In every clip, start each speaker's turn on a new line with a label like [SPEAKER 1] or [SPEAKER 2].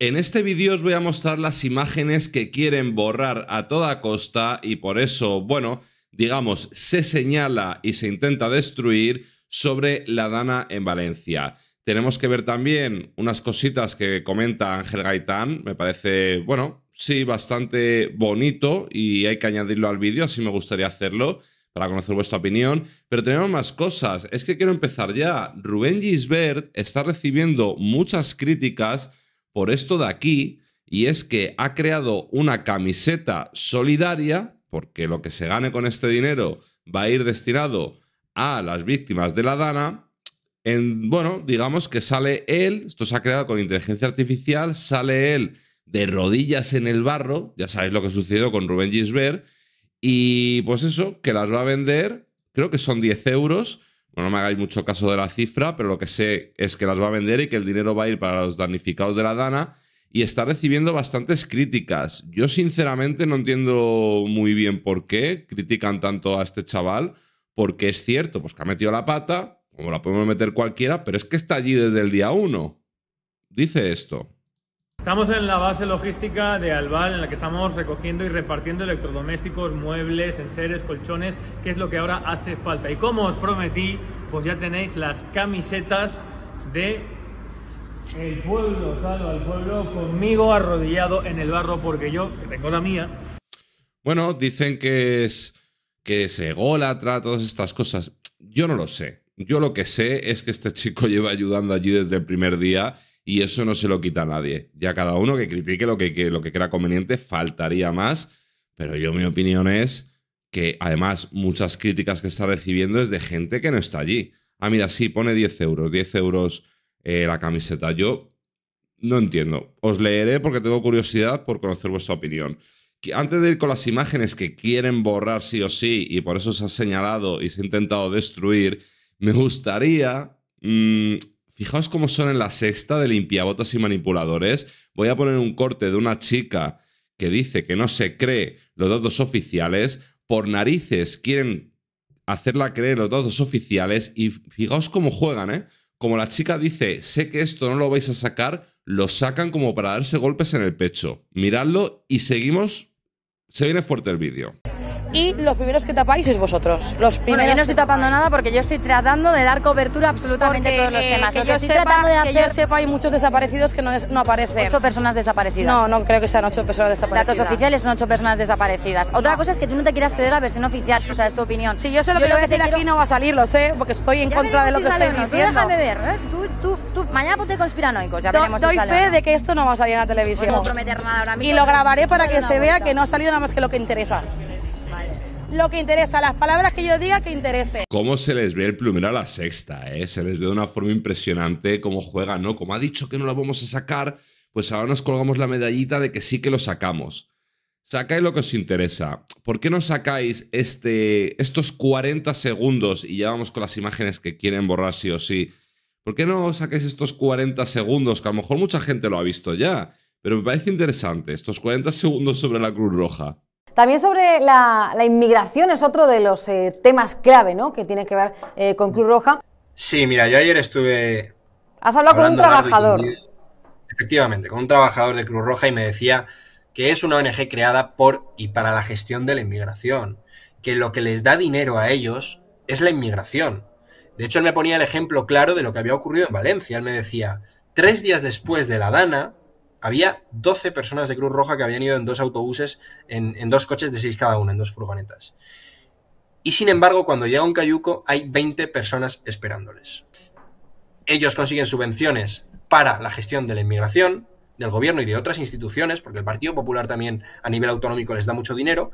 [SPEAKER 1] En este vídeo os voy a mostrar las imágenes que quieren borrar a toda costa y por eso, bueno, digamos, se señala y se intenta destruir sobre la Dana en Valencia. Tenemos que ver también unas cositas que comenta Ángel Gaitán, me parece, bueno, sí, bastante bonito y hay que añadirlo al vídeo, así me gustaría hacerlo para conocer vuestra opinión, pero tenemos más cosas, es que quiero empezar ya. Rubén Gisbert está recibiendo muchas críticas por esto de aquí, y es que ha creado una camiseta solidaria, porque lo que se gane con este dinero va a ir destinado a las víctimas de la Dana. En, bueno, digamos que sale él, esto se ha creado con inteligencia artificial, sale él de rodillas en el barro, ya sabéis lo que sucedió con Rubén Gisbert, y pues eso, que las va a vender, creo que son 10 euros, no me hagáis mucho caso de la cifra, pero lo que sé es que las va a vender y que el dinero va a ir para los damnificados de la Dana y está recibiendo bastantes críticas. Yo sinceramente no entiendo muy bien por qué critican tanto a este chaval, porque es cierto, pues que ha metido la pata, como la podemos meter cualquiera, pero es que está allí desde el día uno. Dice esto.
[SPEAKER 2] Estamos en la base logística de Albal, en la que estamos recogiendo y repartiendo electrodomésticos, muebles, enseres, colchones, que es lo que ahora hace falta. Y como os prometí, pues ya tenéis las camisetas de el pueblo, salvo al pueblo, conmigo arrodillado en el barro, porque yo, que tengo la mía.
[SPEAKER 1] Bueno, dicen que es que es ególatra, todas estas cosas. Yo no lo sé. Yo lo que sé es que este chico lleva ayudando allí desde el primer día y eso no se lo quita a nadie. Ya cada uno que critique lo que, lo que crea conveniente, faltaría más, pero yo mi opinión es que además muchas críticas que está recibiendo es de gente que no está allí. Ah, mira, sí, pone 10 euros, 10 euros eh, la camiseta. Yo no entiendo. Os leeré porque tengo curiosidad por conocer vuestra opinión. Antes de ir con las imágenes que quieren borrar sí o sí, y por eso se ha señalado y se ha intentado destruir, me gustaría mm, Fijaos cómo son en la sexta de limpiabotas y manipuladores. Voy a poner un corte de una chica que dice que no se cree los datos oficiales. Por narices quieren hacerla creer los datos oficiales y fijaos cómo juegan, ¿eh? Como la chica dice, sé que esto no lo vais a sacar, lo sacan como para darse golpes en el pecho. Miradlo y seguimos. Se viene fuerte el vídeo
[SPEAKER 3] y los primeros que tapáis sois vosotros. Los primeros bueno, yo no estoy tapando nada porque yo estoy tratando de
[SPEAKER 4] dar cobertura absolutamente a todos los eh, temas. que, yo estoy sepa, tratando
[SPEAKER 3] de hacer... que yo sepa, hay muchos desaparecidos que no, no aparecen. Ocho personas desaparecidas. No, no creo que sean ocho personas desaparecidas. Datos oficiales son ocho personas desaparecidas. Otra cosa es que tú no te quieras creer la versión oficial, o sea, es tu opinión. Sí, yo sé lo que, lo que decir aquí no va a salir, lo sé, porque estoy en contra de lo que estoy no. diciendo. Tú déjame ver, ¿eh? tú, tú, tú, mañana ponte conspiranoicos, ya veremos si sale fe de que esto no va a salir en la pues televisión.
[SPEAKER 4] No Y lo grabaré para que se vea
[SPEAKER 3] que no ha salido nada más que lo que interesa lo que interesa, las palabras que yo diga que interese.
[SPEAKER 1] ¿Cómo se les ve el plumero a la sexta? Eh? Se les ve de una forma impresionante cómo juega, ¿no? Como ha dicho que no la vamos a sacar, pues ahora nos colgamos la medallita de que sí que lo sacamos. Sacáis lo que os interesa. ¿Por qué no sacáis este, estos 40 segundos y ya vamos con las imágenes que quieren borrar sí o sí? ¿Por qué no sacáis estos 40 segundos? Que a lo mejor mucha gente lo ha visto ya, pero me parece interesante. Estos 40 segundos sobre la Cruz Roja.
[SPEAKER 3] También sobre la, inmigración es otro de los eh, temas clave, ¿no? Que tiene que ver eh, con Cruz Roja.
[SPEAKER 5] Sí, mira, yo ayer estuve. Has hablado con un trabajador. efectivamente, con un trabajador de Cruz Roja y me decía que es una ONG creada por y para la gestión de la inmigración, que lo que les da dinero a ellos es la inmigración. De hecho, él me ponía el ejemplo claro de lo que había ocurrido en Valencia. Él me decía, tres días después de la Dana, había 12 personas de Cruz Roja que habían ido en dos autobuses, en, dos coches de seis cada uno, en dos furgonetas. Y sin embargo, cuando llega un cayuco, hay 20 personas esperándoles. Ellos consiguen subvenciones para la gestión de la inmigración, del gobierno y de otras instituciones, porque el Partido Popular también a nivel autonómico les da mucho dinero.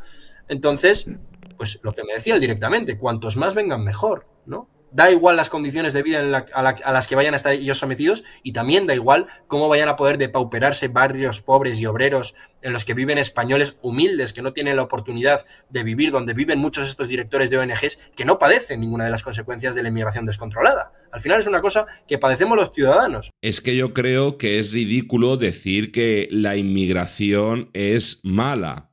[SPEAKER 5] Entonces, pues lo que me decía directamente, cuantos más vengan mejor, ¿no? da igual las condiciones de vida a, a, las que vayan a estar ellos sometidos y también da igual cómo vayan a poder depauperarse barrios pobres y obreros en los que viven españoles humildes que no tienen la oportunidad de vivir donde viven muchos de estos directores de ONGs que no padecen ninguna de las consecuencias de la inmigración descontrolada. Al final es una cosa que padecemos los ciudadanos.
[SPEAKER 1] Es que yo creo que es ridículo decir que la inmigración es mala,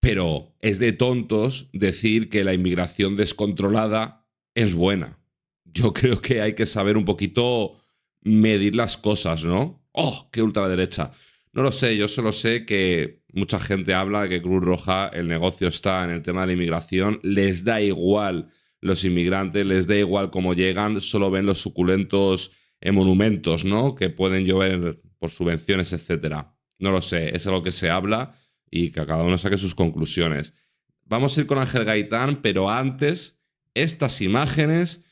[SPEAKER 1] pero es de tontos decir que la inmigración descontrolada es buena yo creo que hay que saber un poquito medir las cosas, ¿no? ¡Oh, qué ultraderecha! No lo sé, yo solo sé que mucha gente habla que Cruz Roja, el negocio está en el tema de la inmigración, les da igual los inmigrantes, les da igual cómo llegan, solo ven los suculentos en monumentos, ¿no? Que pueden llover por subvenciones, etc. No lo sé, es algo que se habla y que cada uno saque sus conclusiones. Vamos a ir con Ángel Gaitán, pero antes, estas imágenes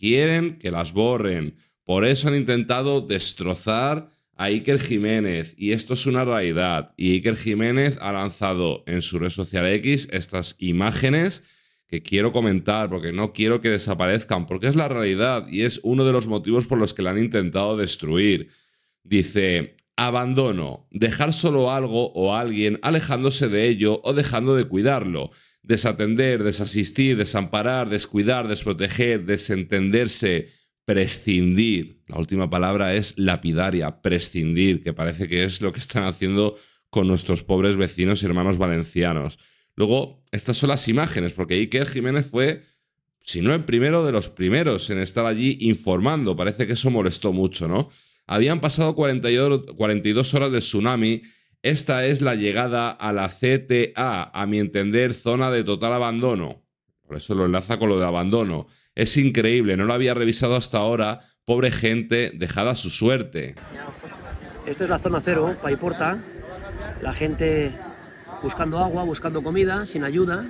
[SPEAKER 1] quieren que las borren. Por eso han intentado destrozar a Iker Jiménez. Y esto es una realidad. Y Iker Jiménez ha lanzado en su red social X estas imágenes que quiero comentar porque no quiero que desaparezcan, porque es la realidad y es uno de los motivos por los que la han intentado destruir. Dice, abandono, dejar solo algo o alguien alejándose de ello o dejando de cuidarlo desatender, desasistir, desamparar, descuidar, desproteger, desentenderse, prescindir. La última palabra es lapidaria, prescindir, que parece que es lo que están haciendo con nuestros pobres vecinos y hermanos valencianos. Luego, estas son las imágenes, porque Iker Jiménez fue, si no el primero, de los primeros en estar allí informando. Parece que eso molestó mucho, ¿no? Habían pasado 42 horas de tsunami esta es la llegada a la CTA, a mi entender, zona de total abandono. Por eso lo enlaza con lo de abandono. Es increíble, no lo había revisado hasta ahora. Pobre gente, dejada a su suerte.
[SPEAKER 6] Esto es la zona cero, Porta. La gente buscando agua, buscando comida, sin ayuda,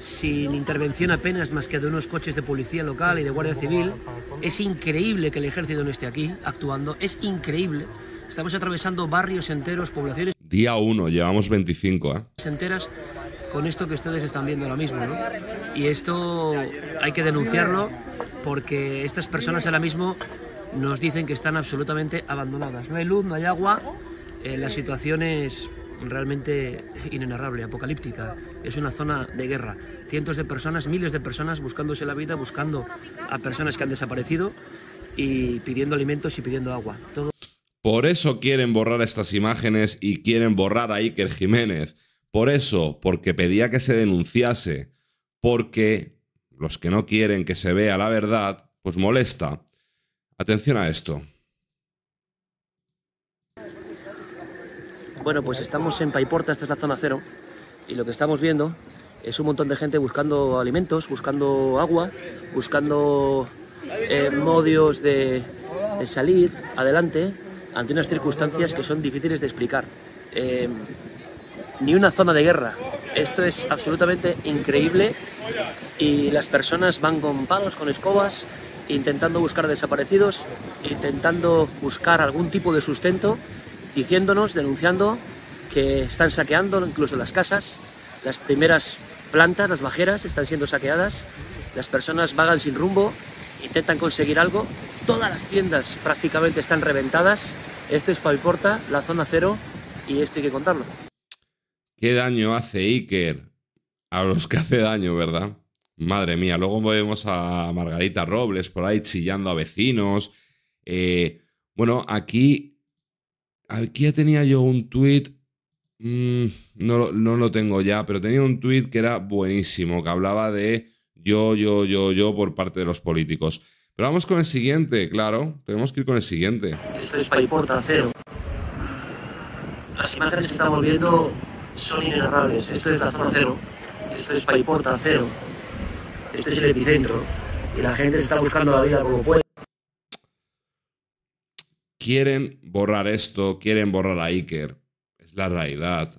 [SPEAKER 6] sin intervención apenas más que de unos coches de policía local y de guardia civil. Es increíble que el ejército no esté aquí actuando. Es increíble. Estamos atravesando barrios enteros, poblaciones.
[SPEAKER 1] Día 1, llevamos 25, ¿eh?
[SPEAKER 6] Enteras con esto que ustedes están viendo ahora mismo, ¿no? Y esto hay que denunciarlo porque estas personas ahora mismo nos dicen que están absolutamente abandonadas. No hay luz, no hay agua, eh, la situación es realmente inenarrable, apocalíptica. Es una zona de guerra. Cientos de personas, miles de personas buscándose la vida, buscando a personas que han desaparecido y pidiendo alimentos y pidiendo agua. Todo
[SPEAKER 1] por eso quieren borrar estas imágenes y quieren borrar a Iker Jiménez. Por eso, porque pedía que se denunciase. Porque los que no quieren que se vea la verdad, pues molesta. Atención a esto.
[SPEAKER 6] Bueno, pues estamos en Paiporta, esta es la zona cero, y lo que estamos viendo es un montón de gente buscando alimentos, buscando agua, buscando eh, modios de salir adelante, ante unas circunstancias que son difíciles de explicar. Eh, ni una zona de guerra. Esto es absolutamente increíble y las personas van con palos, con escobas, intentando buscar desaparecidos, intentando buscar algún tipo de sustento, diciéndonos, denunciando que están saqueando incluso las casas, las primeras plantas, las bajeras están siendo saqueadas, las personas vagan sin rumbo, intentan conseguir algo Todas las tiendas prácticamente están reventadas. Esto es Porta, la zona cero, y esto hay que contarlo.
[SPEAKER 1] ¿Qué daño hace Iker? A los que hace daño, ¿verdad? Madre mía, luego vemos a Margarita Robles por ahí chillando a vecinos. Eh, bueno, aquí, aquí ya tenía yo un tuit, mm, no, no, lo tengo ya, pero tenía un tuit que era buenísimo, que hablaba de yo, yo, yo, yo por parte de los políticos. Pero vamos con el siguiente, claro. Tenemos que ir con el siguiente.
[SPEAKER 6] Esto es a cero. Las imágenes que estamos viendo son inenarrables Esto es la zona cero. Esto es a cero. Este es el epicentro. Y la gente se está buscando la vida como puede.
[SPEAKER 1] Quieren borrar esto, quieren borrar a Iker. Es la realidad.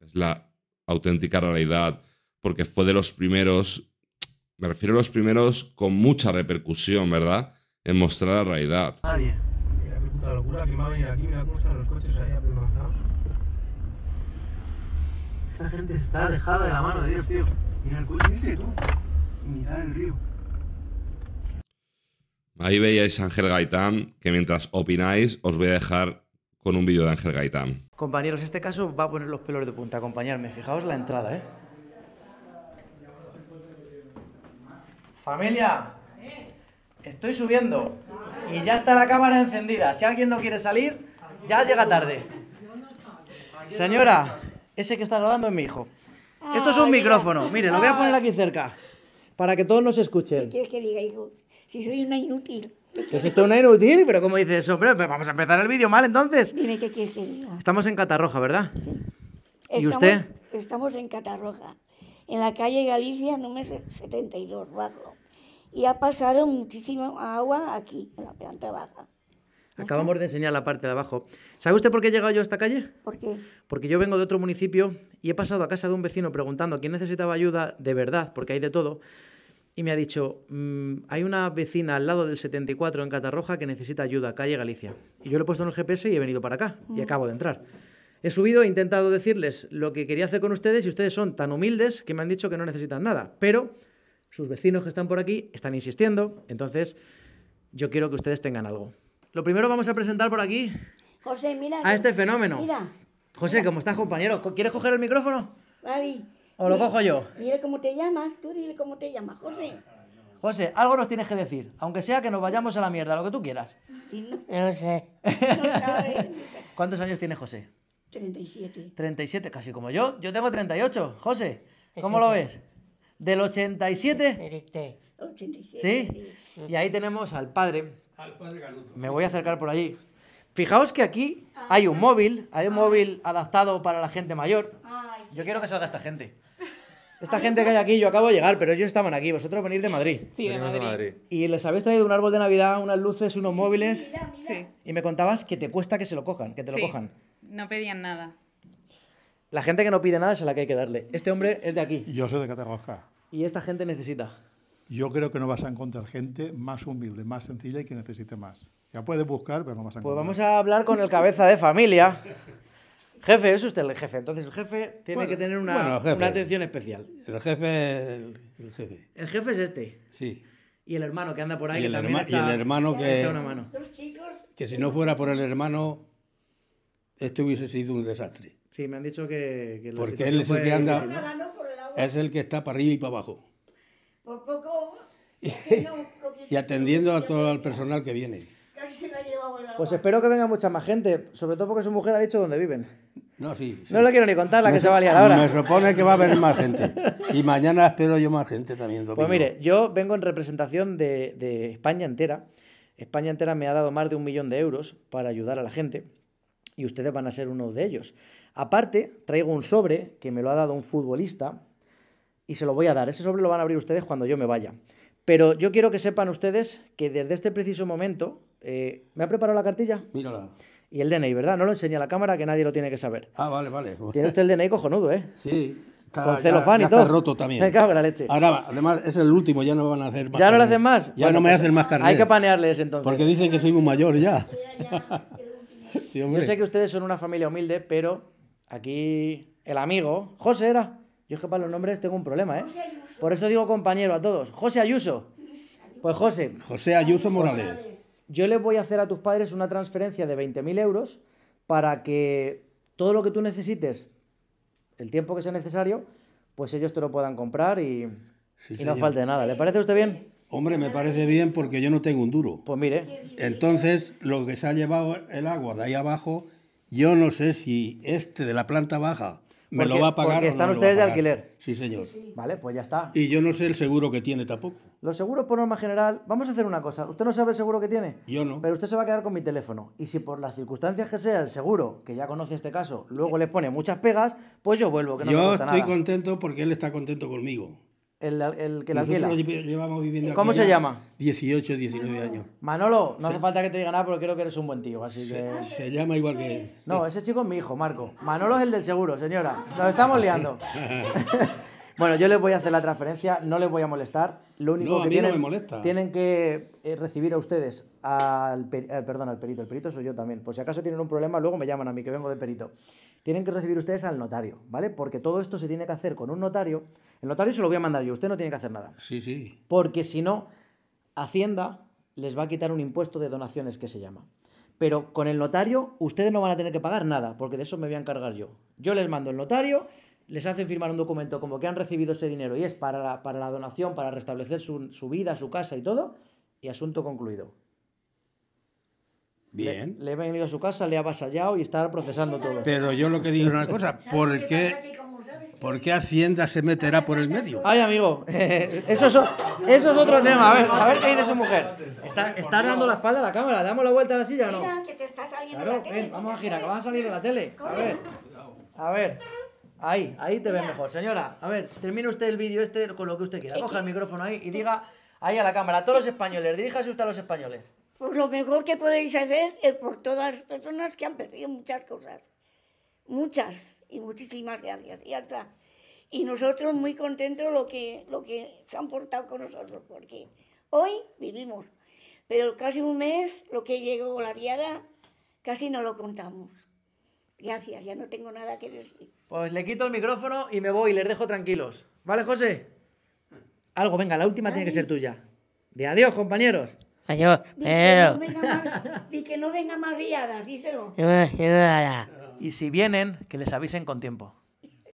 [SPEAKER 1] Es la auténtica realidad. Porque fue de los primeros me refiero a los primeros con mucha repercusión, ¿verdad? En mostrar la realidad.
[SPEAKER 2] ahí Esta gente está dejada de la mano de Dios, tío. Mira el coche ese, tú.
[SPEAKER 6] el río.
[SPEAKER 1] Ahí veíais a Ángel Gaitán, que mientras opináis os voy a dejar con un vídeo de Ángel Gaitán.
[SPEAKER 3] Compañeros, este caso va a poner los pelos de punta, acompañarme. Fijaos la entrada, ¿eh? Familia, estoy subiendo y ya está la cámara encendida. Si alguien no quiere salir, ya llega tarde.
[SPEAKER 4] Señora,
[SPEAKER 3] ese que está grabando es mi hijo.
[SPEAKER 4] Esto es un micrófono. Mire, lo voy a
[SPEAKER 3] poner aquí cerca para que todos nos escuchen. ¿Qué
[SPEAKER 4] quieres que diga, hijo? Si soy una inútil.
[SPEAKER 3] ¿Es esto una inútil? ¿Pero como dices eso? Hombre, vamos a empezar el vídeo mal entonces.
[SPEAKER 4] Dime qué quieres que diga.
[SPEAKER 3] Estamos en Catarroja, ¿verdad? Sí.
[SPEAKER 4] ¿Y usted? Estamos en Catarroja en la calle Galicia número 72, bajo. Y ha pasado muchísima agua aquí, en la planta baja.
[SPEAKER 3] Acabamos de enseñar la parte de abajo. ¿Sabe usted por qué he llegado yo a esta calle? ¿Por qué? Porque yo vengo de otro municipio y he pasado a casa de un vecino preguntando quién necesitaba ayuda de verdad, porque hay de todo. Y me ha dicho, mm, hay una vecina al lado del 74 en Catarroja que necesita ayuda, calle Galicia. Y yo le he puesto en el GPS y he venido para acá y mm. acabo de entrar. He subido, e intentado decirles lo que quería hacer con ustedes y ustedes son tan humildes que me han dicho que no necesitan nada. Pero sus vecinos que están por aquí están insistiendo, entonces yo quiero que ustedes tengan algo. Lo primero vamos a presentar por aquí
[SPEAKER 4] a este fenómeno.
[SPEAKER 3] José, ¿cómo estás, compañero? ¿Quieres coger el micrófono?
[SPEAKER 4] Vale. ¿O lo cojo yo? Dile cómo te llamas, tú dile cómo te llamas, José.
[SPEAKER 3] José, algo nos tienes que decir, aunque sea que nos vayamos a la mierda, lo que tú quieras. No, eh, sé. ¿Cuántos años tiene José?
[SPEAKER 4] 37.
[SPEAKER 3] 37, casi como yo. Yo tengo 38. José, ¿cómo lo ves? Del 87.
[SPEAKER 4] 87. Sí. Y
[SPEAKER 3] ahí tenemos al padre.
[SPEAKER 4] Al padre Galuto.
[SPEAKER 3] Me voy a acercar por allí. Fijaos que aquí hay un móvil, hay un móvil ah. adaptado para la gente mayor. Yo quiero que salga esta gente. Esta gente que hay aquí, yo acabo de llegar, pero ellos estaban aquí. Vosotros venís de Madrid. Sí, de de Madrid. Y les habéis traído un árbol de Navidad, unas luces, unos móviles. Sí. Y me contabas que te cuesta que se lo cojan, que te lo cojan.
[SPEAKER 4] No pedían nada.
[SPEAKER 3] La gente que no pide nada es a la que hay que darle. Este hombre es de aquí. Yo soy de Catarroja. Y esta gente necesita. Yo creo que no vas a encontrar gente más
[SPEAKER 2] humilde, más sencilla y que necesite más. Ya puedes buscar, pero no a pues encontrar. Pues vamos a hablar con el cabeza de
[SPEAKER 3] familia. Jefe, es usted el jefe. Entonces el jefe tiene que tener una, atención especial.
[SPEAKER 2] El jefe, el,
[SPEAKER 3] jefe. es este. Sí. Y el hermano que anda por ahí. Y el, el hermano que. Que si no
[SPEAKER 2] fuera por el hermano, esto hubiese sido un desastre.
[SPEAKER 3] Sí, me han dicho que... Porque él es el que anda...
[SPEAKER 2] es el que está para arriba y para abajo.
[SPEAKER 4] Por poco... y atendiendo a todo el
[SPEAKER 2] personal que viene.
[SPEAKER 4] Pues
[SPEAKER 3] espero que venga mucha más gente, sobre todo porque su mujer ha dicho dónde viven. No, sí. No le quiero ni contar la que se va a liar
[SPEAKER 2] ahora. Me supone que va a haber más gente. Y mañana espero yo más gente también. Pues mire,
[SPEAKER 3] yo vengo en representación de, de España entera. España entera me ha dado más de un millón de euros para ayudar a la gente y ustedes van a ser uno de ellos. Aparte, traigo un sobre que me lo ha dado un futbolista y se lo voy a dar. Ese sobre lo van a abrir ustedes cuando yo me vaya. Pero yo quiero que sepan ustedes que desde este preciso momento... Eh, ¿Me ha preparado la cartilla? Mírala. Y el DNI, ¿verdad? No lo enseña la cámara que nadie lo tiene que saber. Ah, vale, vale. Tiene usted el DNI cojonudo, ¿eh? Sí. Con celofán y todo. Está roto también. Me cago la leche. Ahora,
[SPEAKER 2] además, es el último, ya no van a hacer más. ¿Ya no lo hacen más? Ya no me pues hacen más Hay que panearles entonces. Porque dicen que soy muy mayor ya.
[SPEAKER 3] Yo sé que ustedes son una familia humilde, pero aquí el amigo, José era. Yo es que para los nombres tengo un problema, ¿eh? Por eso digo compañero a todos. José Ayuso. Pues José. José Ayuso Morales. yo le voy a hacer a tus padres una transferencia de 20.000 euros para que todo lo que tú necesites, el tiempo que sea necesario, pues ellos te lo puedan comprar y,
[SPEAKER 2] y no falte nada. ¿Le parece a usted bien? Hombre, me parece bien porque yo no tengo un duro. Pues mire. Entonces, lo que se ha llevado el agua de ahí abajo, yo no sé si este de la planta baja me lo va a pagar. Porque están ustedes de alquiler. Sí, señor. Vale, pues ya está. Y yo no sé el seguro que tiene tampoco.
[SPEAKER 3] Los seguros por norma general, vamos a hacer una cosa. Usted no sabe el seguro que tiene. Yo no. Pero usted se va a quedar con mi teléfono. Y si por las circunstancias que sea el seguro, que ya conoce este caso, luego le pone muchas pegas, pues yo vuelvo. Que no yo estoy contento porque él está contento conmigo. El, que la alquila. llevamos viviendo ¿Cómo se llama?
[SPEAKER 2] 18, 19 años.
[SPEAKER 3] Manolo, no hace falta que te diga nada porque creo que eres un buen tío, así se, que... Ah, se llama igual que... No, ese chico es mi hijo, Marco. Manolo es el del seguro, señora. Nos estamos liando. Bueno, yo les voy a hacer la transferencia, no les voy a molestar. Lo único que tienen, tienen que eh, recibir a ustedes al, perdón, al perito, el perito soy yo también. Por si acaso tienen un problema, luego me llaman a mí que vengo de perito. Tienen que recibir ustedes al notario, ¿vale? Porque todo esto se tiene que hacer con un notario. El notario se lo voy a mandar yo, usted no tiene que hacer nada. Sí, sí. Porque si no, Hacienda les va a quitar un impuesto de donaciones que se llama. Pero con el notario ustedes no van a tener que pagar nada, porque de eso me voy a encargar yo. Yo les mando el notario, les hacen firmar un documento como que han recibido ese dinero y es para la, para la donación, para restablecer su, vida, su casa y todo, y asunto concluido. Bien. Le, ha he venido a su casa, le ha vasallado y está procesando todo.
[SPEAKER 2] Pero yo lo que digo es una cosa, ¿por qué, ¿por Hacienda se meterá
[SPEAKER 3] por el medio? Ay, amigo, eso es, eso es otro tema. A ver, a ver qué dice su mujer. ¿Estás está dando la espalda a la cámara? ¿Damos la vuelta a la silla o no? que te saliendo la tele. vamos a girar, que vas a salir de la tele. A ver, a ver. Ahí, ahí te ve mejor. Señora, a ver, termine usted el vídeo este con lo que usted quiera. Coja el micrófono ahí y diga ahí a la cámara, a todos los españoles, diríjase usted a los españoles.
[SPEAKER 4] Pues lo mejor que podéis hacer es por todas las personas que han perdido muchas cosas. Muchas y muchísimas gracias. Y Y nosotros muy contentos lo que, lo que se han portado con nosotros, porque hoy vivimos. Pero casi un mes, lo que llegó la viada, casi no lo contamos. Gracias, ya no tengo nada que decir.
[SPEAKER 3] Pues le quito el micrófono y me voy, les dejo tranquilos. ¿Vale, José? Algo, venga, la última tiene que ser tuya. De adiós, compañeros.
[SPEAKER 4] Adiós. que, no que no venga más riadas, díselo.
[SPEAKER 3] Y si vienen, que les avisen con tiempo.